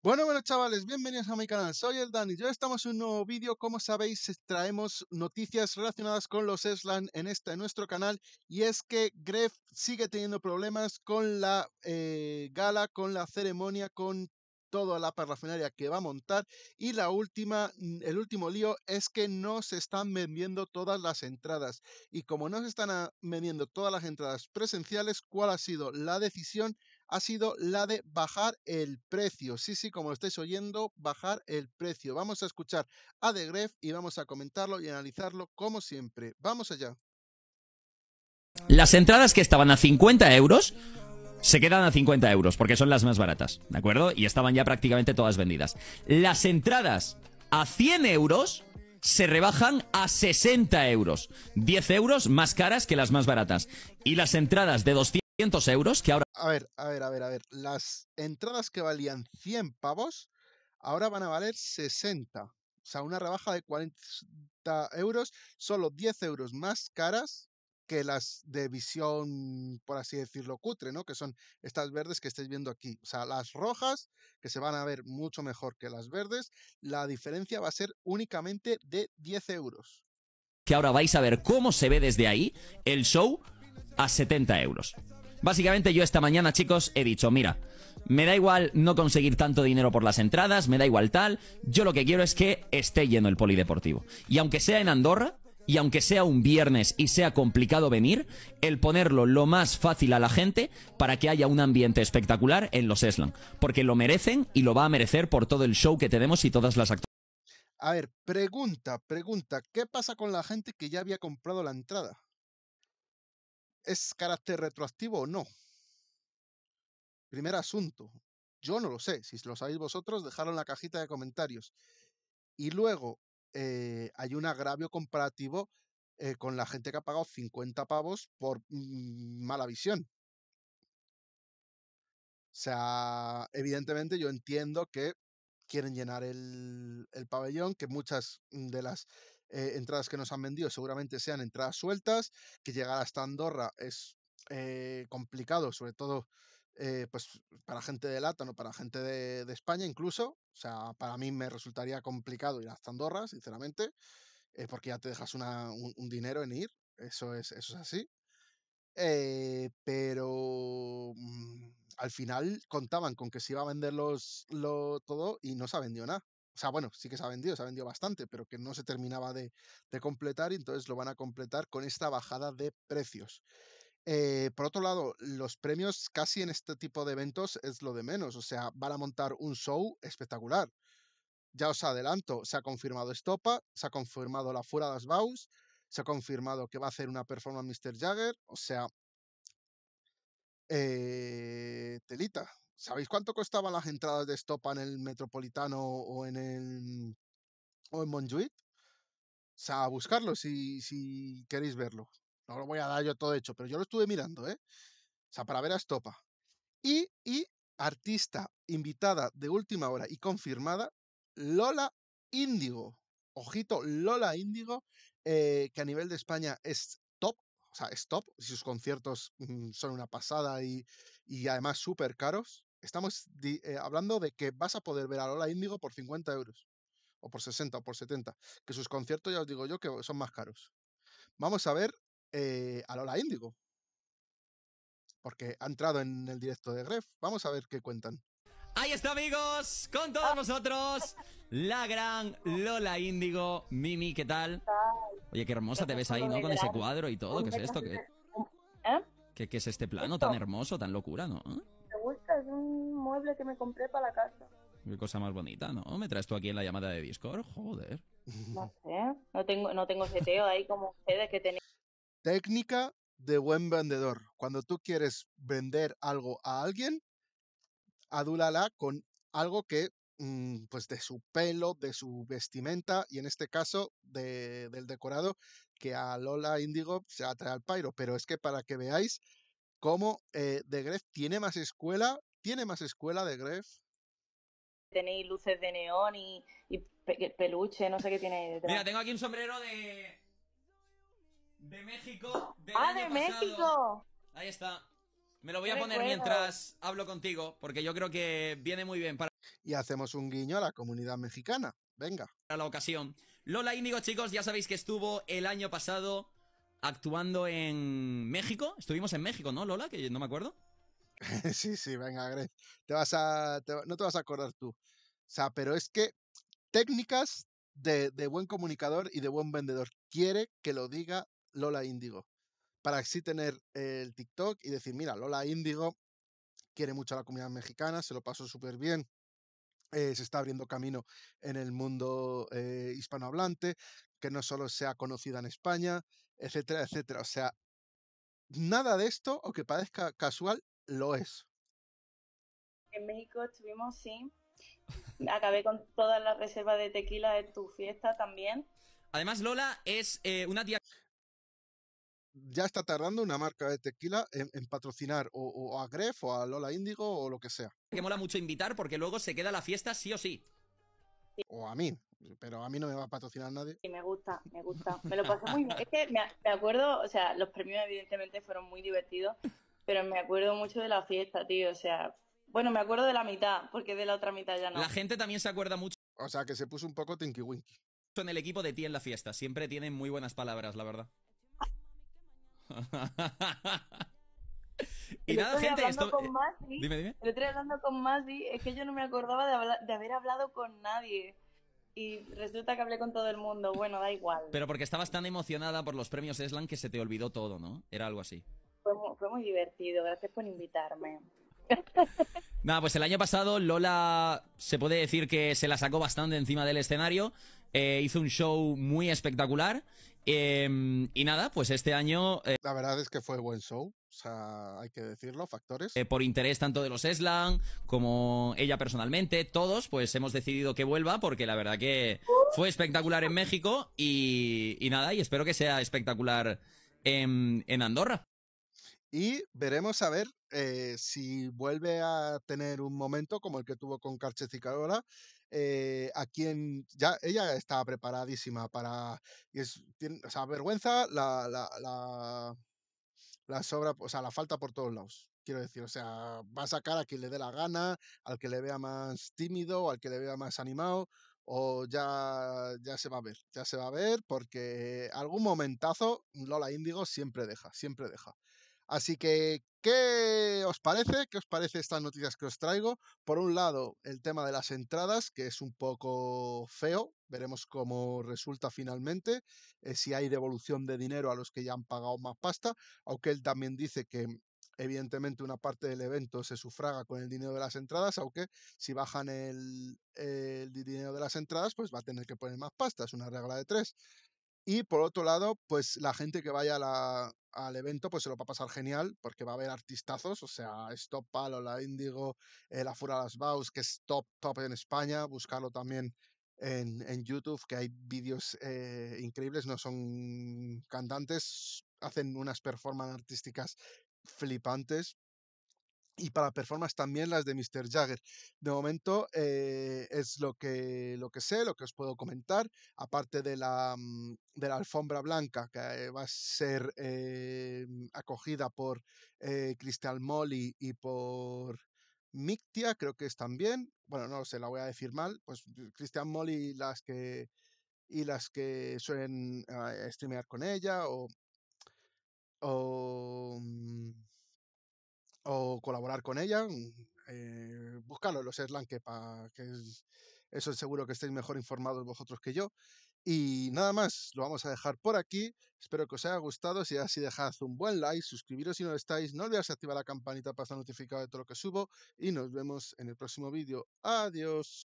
Bueno, bueno chavales, bienvenidos a mi canal, soy el Dan y yo estamos en un nuevo vídeo, como sabéis traemos noticias relacionadas con los Eslan en, este, en nuestro canal y es que Gref sigue teniendo problemas con la eh, gala, con la ceremonia, con toda la parrafinaria que va a montar y la última, mm, el último lío es que no se están vendiendo todas las entradas y como no se están ah, vendiendo todas las entradas presenciales, ¿cuál ha sido la decisión? ha sido la de bajar el precio. Sí, sí, como lo estáis oyendo, bajar el precio. Vamos a escuchar a de Gref y vamos a comentarlo y analizarlo como siempre. Vamos allá. Las entradas que estaban a 50 euros se quedan a 50 euros porque son las más baratas, ¿de acuerdo? Y estaban ya prácticamente todas vendidas. Las entradas a 100 euros se rebajan a 60 euros. 10 euros más caras que las más baratas. Y las entradas de 200 euros que ahora... A ver, a ver, a ver, a ver. Las entradas que valían 100 pavos ahora van a valer 60. O sea, una rebaja de 40 euros, solo 10 euros más caras que las de visión, por así decirlo, cutre, ¿no? Que son estas verdes que estáis viendo aquí. O sea, las rojas, que se van a ver mucho mejor que las verdes, la diferencia va a ser únicamente de 10 euros. Que ahora vais a ver cómo se ve desde ahí el show a 70 euros. Básicamente yo esta mañana, chicos, he dicho, mira, me da igual no conseguir tanto dinero por las entradas, me da igual tal, yo lo que quiero es que esté lleno el polideportivo. Y aunque sea en Andorra, y aunque sea un viernes y sea complicado venir, el ponerlo lo más fácil a la gente para que haya un ambiente espectacular en los Eslan, porque lo merecen y lo va a merecer por todo el show que tenemos y todas las actuaciones. A ver, pregunta, pregunta, ¿qué pasa con la gente que ya había comprado la entrada? ¿Es carácter retroactivo o no? Primer asunto. Yo no lo sé. Si lo sabéis vosotros, en la cajita de comentarios. Y luego eh, hay un agravio comparativo eh, con la gente que ha pagado 50 pavos por mm, mala visión. O sea, evidentemente yo entiendo que quieren llenar el, el pabellón, que muchas de las eh, entradas que nos han vendido seguramente sean entradas sueltas, que llegar hasta Andorra es eh, complicado, sobre todo eh, pues para gente de Látano, para gente de, España incluso. O sea, para mí me resultaría complicado ir hasta Andorra, sinceramente, porque ya te dejas un, dinero en ir. Eso es, eso es así. pero mm, al final contaban con que se iba a vender todo y no se ha vendido nada o sea, bueno, sí que se ha vendido, se ha vendido bastante, pero que no se terminaba de, completar y entonces lo van a completar con esta bajada de precios. Eh, por otro lado, los premios casi en este tipo de eventos es lo de menos, o sea, van a montar un show espectacular. Ya os adelanto, se ha confirmado Estopa, se ha confirmado la Fuera las Baus, se ha confirmado que va a hacer una performance Mr. Jagger, o sea, eh, telita, ¿Sabéis cuánto costaban las entradas de Estopa en el Metropolitano o en el o en O sea, a buscarlo si, queréis verlo. No lo voy a dar yo todo hecho, pero yo lo estuve mirando, ¿eh? O sea, para ver a Estopa. Y, y artista invitada de última hora y confirmada, Lola Índigo. Ojito, Lola Índigo, eh, que a nivel de España es top, o sea, es top. Sus conciertos mm, son una pasada y, y además súper caros estamos eh, hablando de que vas a poder ver a Lola Índigo por 50 euros, o por 60, o por 70, que sus conciertos ya os digo yo que son más caros. Vamos a ver eh, a Lola Índigo, porque ha entrado en el directo de Gref. Vamos a ver qué cuentan. Ahí está amigos, con todos nosotros, la gran Lola Índigo. Mimi, ¿qué tal? Oye, qué hermosa te ves ahí, ¿no? Con ese cuadro y todo. ¿Qué es esto? ¿Qué, ¿Eh? qué, qué es este plano tan hermoso, tan locura, no? que me compré para la casa. Qué cosa más bonita, ¿no? ¿Me traes tú aquí en la llamada de Discord? Joder. No sé, no tengo, no tengo seteo ahí como ustedes que tenéis. Técnica de buen vendedor. Cuando tú quieres vender algo a alguien, adúlala con algo que, mm, pues, de su pelo, de su vestimenta y en este caso del decorado, que a Lola Indigo se atrae al pairo. Pero es que para que veáis cómo eh, de Gref tiene más escuela ¿Tiene más escuela de Gref? Tenéis luces de neón y, peluche, no sé qué tiene Mira, tengo aquí un sombrero de. de México. ¡Ah, de México! Ahí está. Me lo voy a poner mientras hablo contigo, porque yo creo que viene muy bien para. Y hacemos un guiño a la comunidad mexicana. Venga. Para la ocasión. Lola Índigo, chicos, ya sabéis que estuvo el año pasado actuando en México. Estuvimos en México, ¿no, Lola? Que no me acuerdo. sí, sí, venga, Greg. Te vas a, no te vas a acordar tú. O sea, pero es que técnicas de, buen comunicador y de buen vendedor. Quiere que lo diga Lola Índigo. Para así tener el TikTok y decir, mira, Lola Índigo quiere mucho a la comunidad mexicana, se lo pasó súper bien, eh, se está abriendo camino en el mundo eh, hispanohablante, que no solo sea conocida en España, etcétera, etcétera. O sea, nada de esto, que parezca casual, lo es. En México estuvimos, sí. Acabé con todas las reservas de tequila de tu fiesta también. Además, Lola es eh, una tía. Ya está tardando una marca de tequila en, patrocinar o, a Gref o a Lola Índigo o lo que sea. Que mola mucho invitar porque luego se queda la fiesta sí o sí. O a mí, pero a mí no me va a patrocinar nadie. Sí, me gusta, me gusta. Me lo pasé muy bien. Es que me, acuerdo, o sea, los premios evidentemente fueron muy divertidos, pero me acuerdo mucho de la fiesta, tío. O sea, bueno, me acuerdo de la mitad, porque de la otra mitad ya no. La gente también se acuerda mucho. O sea, que se puso un poco Tinky Winky. En el equipo de ti en la fiesta. Siempre tienen muy buenas palabras, la verdad. y nada, gente, esto... dime, dime. hablando con Masi, es que yo no me acordaba de, de haber hablado con nadie y resulta que hablé con todo el mundo. Bueno, da igual. Pero porque estabas tan emocionada por los premios Eslan que se te olvidó todo, ¿no? Era algo así. Fue, muy divertido, gracias por invitarme. Nada, pues el año pasado Lola se puede decir que se la sacó bastante encima del escenario, eh, hizo un show muy espectacular em, y nada, pues este año... Eh, la verdad es que fue buen show, o sea, hay que decirlo, factores. Eh, por interés tanto de los Eslan como ella personalmente, todos, pues hemos decidido que vuelva porque la verdad que fue espectacular en México y, nada, y espero que sea espectacular en Andorra. Y veremos a ver eh, si vuelve a tener un momento como el que tuvo con Carchecicadora, eh, a quien ya ella está preparadísima para. o sea, vergüenza la, sobra, o la falta por todos lados. Quiero decir, o sea, va a sacar a quien le dé la gana, al que le vea más tímido, al que le vea más animado, o ya, ya se va a ver, ya se va a ver, porque algún momentazo Lola Índigo siempre deja, siempre deja. Así que, ¿qué os parece? ¿Qué os parece estas noticias que os traigo? Por un lado, el tema de las entradas, que es un poco feo. Veremos cómo resulta finalmente, eh, si hay devolución de dinero a los que ya han pagado más pasta, aunque él también dice que evidentemente una parte del evento se sufraga con el dinero de las entradas, aunque si bajan el, el, dinero de las entradas, pues va a tener que poner más pasta, es una regla de tres. Y por otro lado, pues la gente que vaya a la, al evento, pues se lo va a pasar genial, porque va a haber artistazos, o sea, Stop Palo, La Índigo, La Fura Las Baus, que es top, top en España, buscarlo también en, en YouTube, que hay vídeos eh, increíbles, no son cantantes, hacen unas performances artísticas flipantes, y para performance también las de Mr. Jagger. De momento eh, es lo que, lo que sé, lo que os puedo comentar, aparte de la, mm, de la alfombra blanca que eh, va a ser eh, acogida por Cristian Molly y por Mictia, creo que es también, bueno, no se la voy a decir mal, pues Cristian Molly y las que, y las que suelen streamear con ella o... Mm, o colaborar con ella, mm, eh, buscarlo en los Slankepa, que eso es seguro que estéis mejor informados vosotros que yo. Y nada más, lo vamos a dejar por aquí. Espero que os haya gustado. Si es así, dejad un buen like, suscribiros si no estáis. No olvidéis activar la campanita para estar notificado de todo lo que subo. Y nos vemos en el próximo vídeo. Adiós.